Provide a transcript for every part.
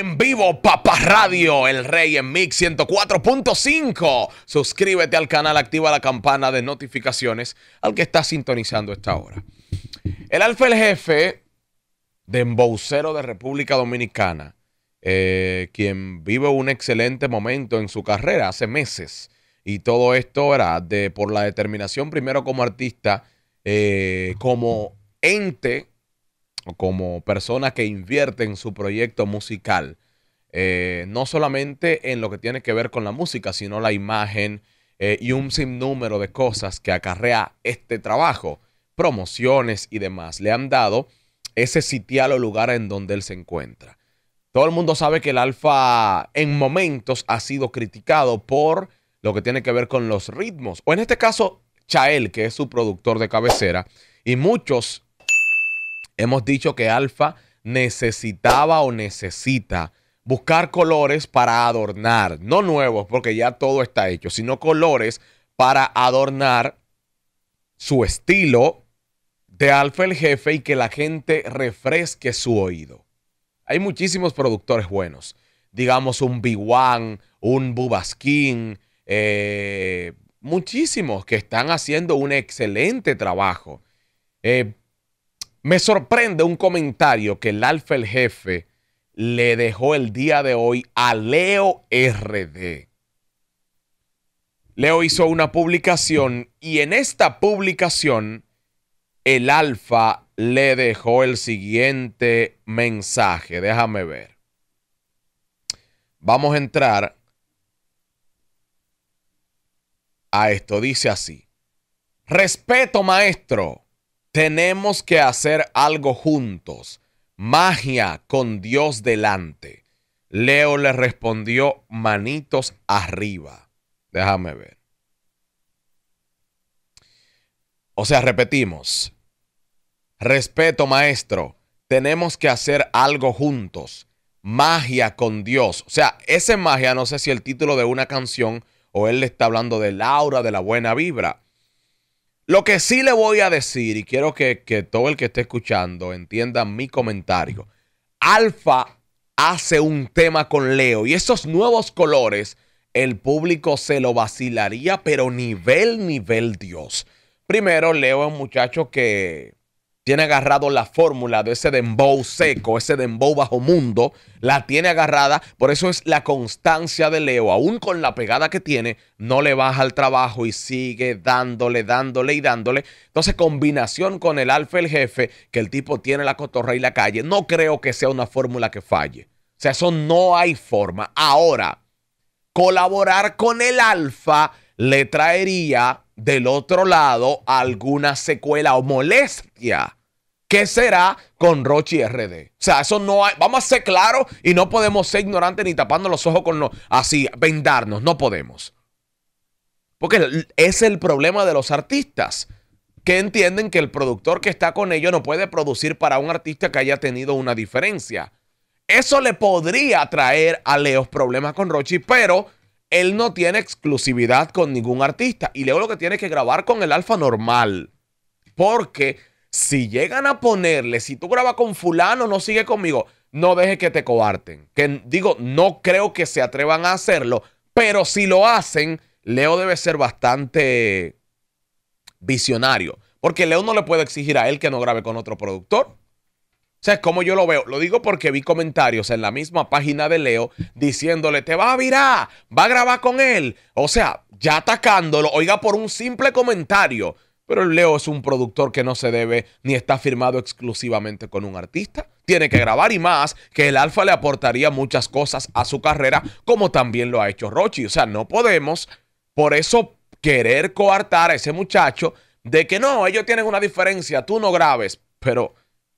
en vivo, Papá Radio, el rey en Mix 104.5. Suscríbete al canal, activa la campana de notificaciones al que está sintonizando esta hora. El alfa el jefe de embaucero de República Dominicana, eh, quien vive un excelente momento en su carrera hace meses. Y todo esto era de, por la determinación primero como artista, eh, como ente como persona que invierte en su proyecto musical, eh, no solamente en lo que tiene que ver con la música, sino la imagen eh, y un sinnúmero de cosas que acarrea este trabajo, promociones y demás, le han dado ese sitial o lugar en donde él se encuentra. Todo el mundo sabe que el alfa en momentos ha sido criticado por lo que tiene que ver con los ritmos, o en este caso, Chael, que es su productor de cabecera, y muchos Hemos dicho que Alfa necesitaba o necesita buscar colores para adornar, no nuevos porque ya todo está hecho, sino colores para adornar su estilo de Alfa el jefe y que la gente refresque su oído. Hay muchísimos productores buenos, digamos un b un Bubaskin, eh, muchísimos que están haciendo un excelente trabajo. Eh, me sorprende un comentario que el Alfa el Jefe le dejó el día de hoy a Leo RD. Leo hizo una publicación y en esta publicación el Alfa le dejó el siguiente mensaje. Déjame ver. Vamos a entrar a esto. Dice así. Respeto, maestro. Tenemos que hacer algo juntos. Magia con Dios delante. Leo le respondió manitos arriba. Déjame ver. O sea, repetimos. Respeto, maestro. Tenemos que hacer algo juntos. Magia con Dios. O sea, ese magia, no sé si el título de una canción o él le está hablando de Laura, de la buena vibra. Lo que sí le voy a decir, y quiero que, todo el que esté escuchando entienda mi comentario. Alfa hace un tema con Leo y esos nuevos colores, el público se lo vacilaría, pero nivel, nivel Dios. Primero, Leo es un muchacho que tiene agarrado la fórmula de ese dembow seco, ese dembow bajo mundo, la tiene agarrada, por eso es la constancia de Leo, aún con la pegada que tiene, no le baja al trabajo y sigue dándole, dándole y dándole. Entonces, combinación con el alfa el jefe, que el tipo tiene la cotorra y la calle, no creo que sea una fórmula que falle. O sea, eso no hay forma. Ahora, colaborar con el alfa le traería del otro lado alguna secuela o molestia ¿Qué será con Rochi RD? O sea, eso no hay. Vamos a ser claros y no podemos ser ignorantes ni tapando los ojos con no, así, vendarnos. No podemos. Porque es el problema de los artistas que entienden que el productor que está con ellos no puede producir para un artista que haya tenido una diferencia. Eso le podría traer a Leo problemas con Rochi, pero él no tiene exclusividad con ningún artista. Y Leo lo que tiene que grabar con el alfa normal. Porque si llegan a ponerle, si tú grabas con fulano, no sigue conmigo, no dejes que te coarten. Que digo, no creo que se atrevan a hacerlo, pero si lo hacen, Leo debe ser bastante visionario. Porque Leo no le puede exigir a él que no grabe con otro productor. O sea, es como yo lo veo. Lo digo porque vi comentarios en la misma página de Leo diciéndole, te va a virar, va a grabar con él. O sea, ya atacándolo, oiga, por un simple comentario. Pero el Leo es un productor que no se debe ni está firmado exclusivamente con un artista. Tiene que grabar y más, que el Alfa le aportaría muchas cosas a su carrera, como también lo ha hecho Rochi. O sea, no podemos por eso querer coartar a ese muchacho de que no, ellos tienen una diferencia, tú no grabes. Pero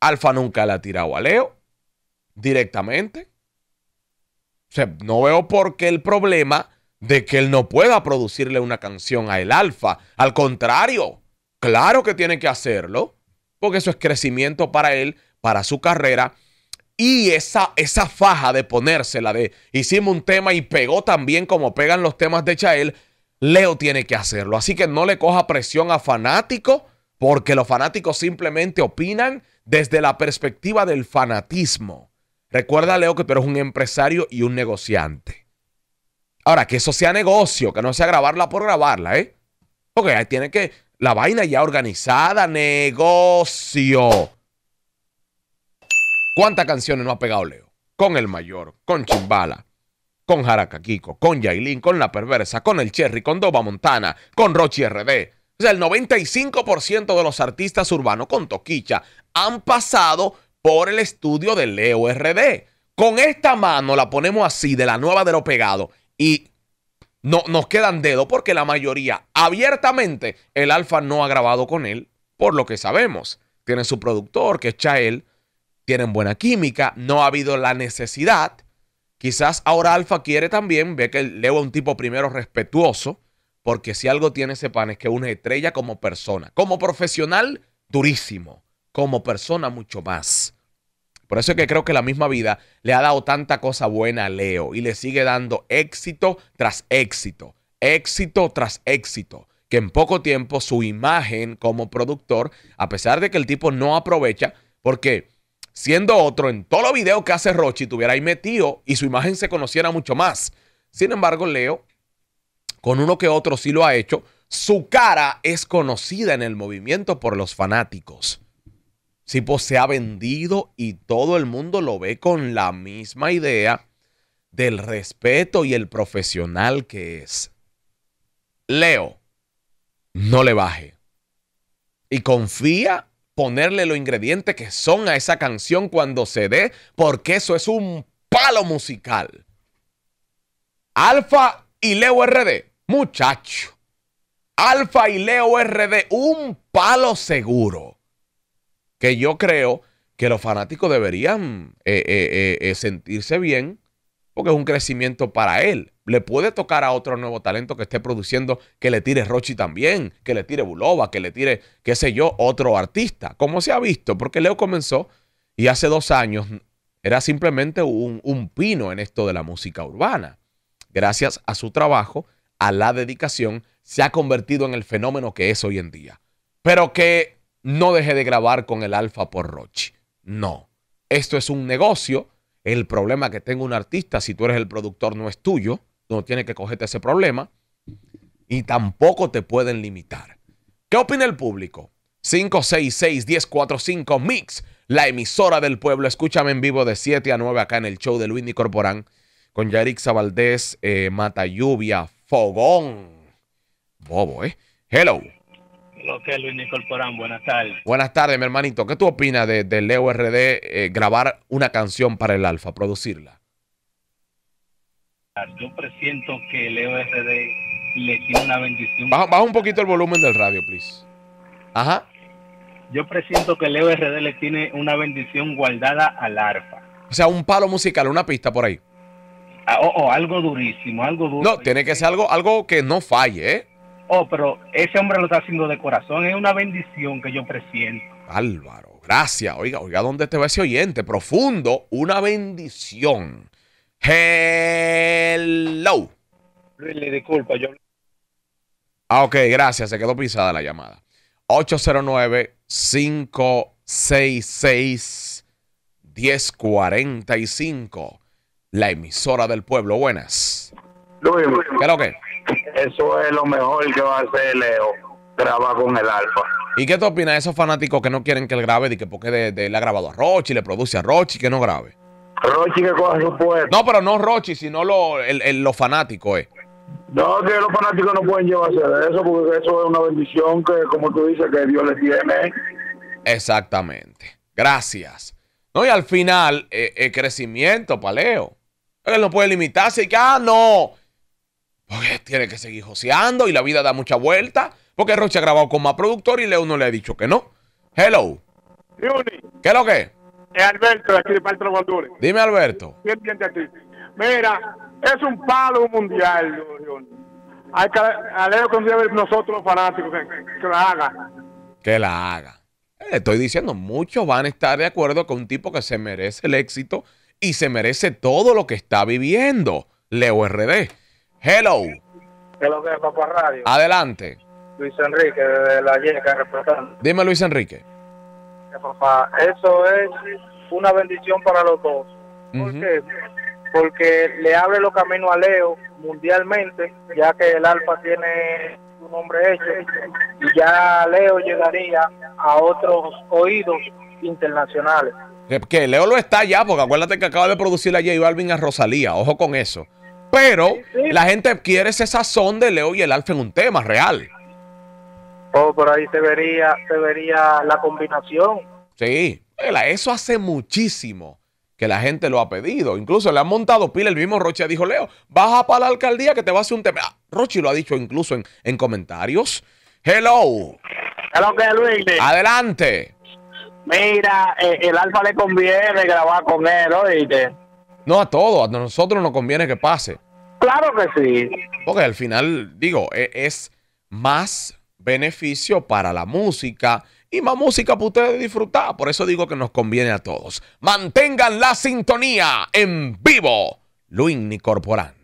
Alfa nunca le ha tirado a Leo directamente. O sea, no veo por qué el problema de que él no pueda producirle una canción a el Alfa. Al contrario, Claro que tiene que hacerlo, porque eso es crecimiento para él, para su carrera. Y esa, esa faja de ponérsela de hicimos un tema y pegó también como pegan los temas de Chael, Leo tiene que hacerlo. Así que no le coja presión a fanático, porque los fanáticos simplemente opinan desde la perspectiva del fanatismo. Recuerda, Leo, que tú eres un empresario y un negociante. Ahora, que eso sea negocio, que no sea grabarla por grabarla, ¿eh? Porque ahí tiene que, la vaina ya organizada, negocio. ¿Cuántas canciones no ha pegado Leo? Con El Mayor, con Chimbala, con Kiko, con Yailin, con La Perversa, con El Cherry, con Doba Montana, con Rochi RD. O sea, el 95% de los artistas urbanos con Toquicha han pasado por el estudio de Leo RD. Con esta mano la ponemos así, de la nueva de lo pegado. Y no, nos quedan dedos porque la mayoría, abiertamente, el Alfa no ha grabado con él, por lo que sabemos. Tiene su productor, que es Chael, tienen buena química, no ha habido la necesidad. Quizás ahora Alfa quiere también, ve que Leo es un tipo primero respetuoso, porque si algo tiene ese pan es que una estrella como persona, como profesional, durísimo, como persona mucho más. Por eso es que creo que la misma vida le ha dado tanta cosa buena a Leo y le sigue dando éxito tras éxito, éxito tras éxito, que en poco tiempo su imagen como productor, a pesar de que el tipo no aprovecha, porque siendo otro, en todos los videos que hace Rochi tuviera ahí metido y su imagen se conociera mucho más. Sin embargo, Leo, con uno que otro sí lo ha hecho, su cara es conocida en el movimiento por los fanáticos. Sipo se ha vendido y todo el mundo lo ve con la misma idea del respeto y el profesional que es. Leo, no le baje. Y confía ponerle los ingredientes que son a esa canción cuando se dé, porque eso es un palo musical. Alfa y Leo RD, muchacho. Alfa y Leo RD, un palo seguro que yo creo que los fanáticos deberían eh, eh, eh, sentirse bien porque es un crecimiento para él. Le puede tocar a otro nuevo talento que esté produciendo que le tire Rochi también, que le tire Bulova, que le tire, qué sé yo, otro artista, como se ha visto, porque Leo comenzó y hace dos años era simplemente un pino en esto de la música urbana. Gracias a su trabajo, a la dedicación, se ha convertido en el fenómeno que es hoy en día. Pero que no dejé de grabar con el Alfa por Roche. No, esto es un negocio. El problema que tenga un artista, si tú eres el productor, no es tuyo. no tienes que cogerte ese problema. Y tampoco te pueden limitar. ¿Qué opina el público? 566-1045 Mix, la emisora del pueblo. Escúchame en vivo de 7 a 9 acá en el show de Luis Corporán con Yarixa Valdés, eh, Mata Lluvia, Fogón. Bobo, ¿eh? Hello. Ok, Luis incorporan buenas tardes. Buenas tardes, mi hermanito. ¿Qué tú opinas de, de Leo RD eh, grabar una canción para el Alfa, producirla? Yo presiento que Leo RD le tiene una bendición. Baja, un poquito el volumen del radio, please. Ajá. Yo presiento que Leo RD le tiene una bendición guardada al Alfa. O sea, un palo musical, una pista por ahí. Ah, o oh, oh, algo durísimo, algo duro. No, tiene que ser algo, algo que no falle, ¿eh? oh, pero ese hombre lo está haciendo de corazón, es una bendición que yo presiento. Álvaro, gracias. Oiga, oiga, ¿dónde te va ese oyente? Profundo, una bendición. Hello. Really, disculpa, yo. Ah, ok, gracias, se quedó pisada la llamada. 809-566-1045. La emisora del pueblo. Buenas. ¿Qué es lo que? eso es lo mejor que va a hacer Leo, grabar con el Alfa. ¿Y qué te opinas de esos fanáticos que no quieren que él grabe? y que porque de, le ha grabado a Rochi, le produce a Rochi, que no grabe. Rochi que coja su puesto. No, pero no Rochi, sino lo, los fanáticos, eh. No, que los fanáticos no pueden llevarse de eso, porque eso es una bendición que, como tú dices, que Dios le tiene. Exactamente. Gracias. No, y al final, el eh, eh, crecimiento para Leo. Él no puede limitarse y que, ah, no, porque tiene que seguir joseando y la vida da mucha vuelta. Porque Roche ha grabado con más productor y Leo no le ha dicho que no. Hello. ¿Qué es lo que? Es Alberto, de aquí de Parte Dime, Alberto. ¿Quién aquí? Mira, es un palo mundial, Leo. Hay que a Leo nosotros los fanáticos que, que la haga. Que la haga. Eh, le estoy diciendo, muchos van a estar de acuerdo con un tipo que se merece el éxito y se merece todo lo que está viviendo. Leo RD. Hello. Hello, Radio. Adelante. Luis Enrique, de la representando. Dime, Luis Enrique. Eh, papá, eso es una bendición para los dos. ¿Por Porque le abre los caminos a Leo mundialmente, ya que el Alfa tiene su nombre hecho, y ya Leo llegaría a otros oídos internacionales. Que Leo lo está ya, porque acuérdate que acaba de producir La J Balvin a Rosalía, ojo con eso. Pero la gente quiere ese sazón de Leo y el Alfa en un tema real. Oh, por ahí se vería, se vería la combinación. Sí, eso hace muchísimo que la gente lo ha pedido. Incluso le han montado pila. El mismo Roche dijo, Leo, baja para la alcaldía que te va a hacer un tema. Rochi ah, Roche lo ha dicho incluso en, en comentarios. Hello. Hello, que Luis. Adelante. Mira, eh, el Alfa le conviene grabar con él, oíste. No, a todos, a nosotros nos conviene que pase. Claro que sí. Porque al final, digo, e, es más beneficio para la música y más música para ustedes disfrutar. Por eso digo que nos conviene a todos. Mantengan la sintonía en vivo. Luis Corporán.